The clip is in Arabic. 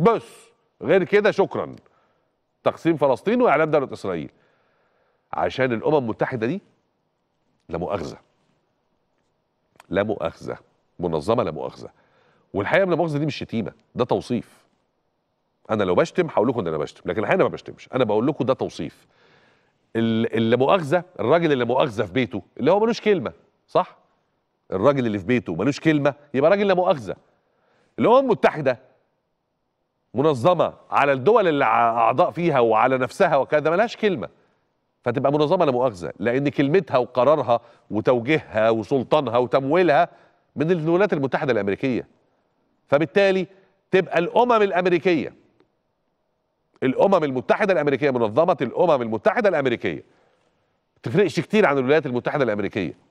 بس غير كده شكرا تقسيم فلسطين واعلان دوله اسرائيل عشان الامم المتحده دي لا مؤاخذه لا مؤاخذه منظمه لا مؤاخذه والحقيقه من المؤاخذه دي مش شتيمه ده توصيف انا لو بشتم هقول لكم ان انا بشتم لكن الحقيقه ما بشتمش انا بقول لكم ده توصيف اللي مؤاخذه الراجل اللي مؤاخذه في بيته اللي هو ملوش كلمه صح الراجل اللي في بيته ملوش كلمه يبقى راجل لا مؤاخذه الامم المتحده منظمه على الدول اللي اعضاء فيها وعلى نفسها وكذا ملهاش كلمه فتبقى منظمه لا مؤاخذه لان كلمتها وقرارها وتوجيهها وسلطانها وتمويلها من الولايات المتحده الامريكيه فبالتالي تبقى الامم الامريكيه الامم المتحده الامريكيه منظمه الامم المتحده الامريكيه تفرقش كتير عن الولايات المتحده الامريكيه